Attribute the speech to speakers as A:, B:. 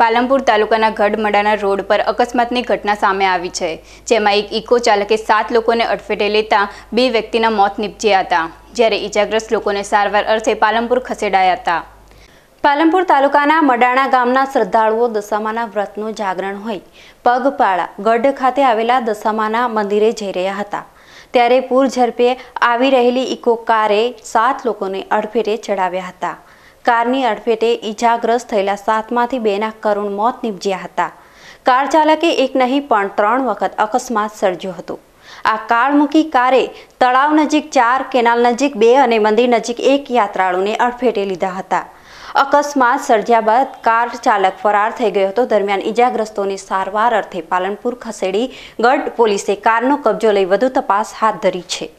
A: પાલનપુર તાલુકાના ગઢમડાના રોડ પર અકસ્માતની ઘટના સામે આવી છે જેમાં એક ઇકો ચાલકે સાત લોકોને અડફેટે લેતા બે વ્યક્તિના મોત નીપજ્યા હતા જ્યારે ઇજાગ્રસ્ત લોકોને સારવાર અર્થે પાલનપુર ખસેડાયા હતા
B: પાલનપુર તાલુકાના મડાણા ગામના શ્રદ્ધાળુઓ દશામાના વ્રતનું જાગરણ હોય પગપાળા ગઢ ખાતે આવેલા દશામાના મંદિરે જઈ રહ્યા હતા ત્યારે પૂર ઝડપે આવી રહેલી ઇકો કારે સાત લોકોને અડફેટે ચડાવ્યા હતા કારની અડફેટે ઈજાગ્રસ્ત થયેલા સાતમાંથી બેના કરુણ મોત નીપજ્યા હતા કાર ચાલકે એક નહીં પણ ત્રણ વખત અકસ્માત સર્જ્યો હતો આ કાળમુખી કારે તળાવ નજીક ચાર કેનાલ નજીક બે અને મંદિર નજીક એક યાત્રાળુને અડફેટે લીધા હતા અકસ્માત સર્જ્યા બાદ કાર ચાલક ફરાર થઈ ગયો હતો દરમિયાન ઈજાગ્રસ્તોની સારવાર અર્થે પાલનપુર ખસેડી ગઢ પોલીસે કારનો કબજો લઈ વધુ તપાસ હાથ ધરી છે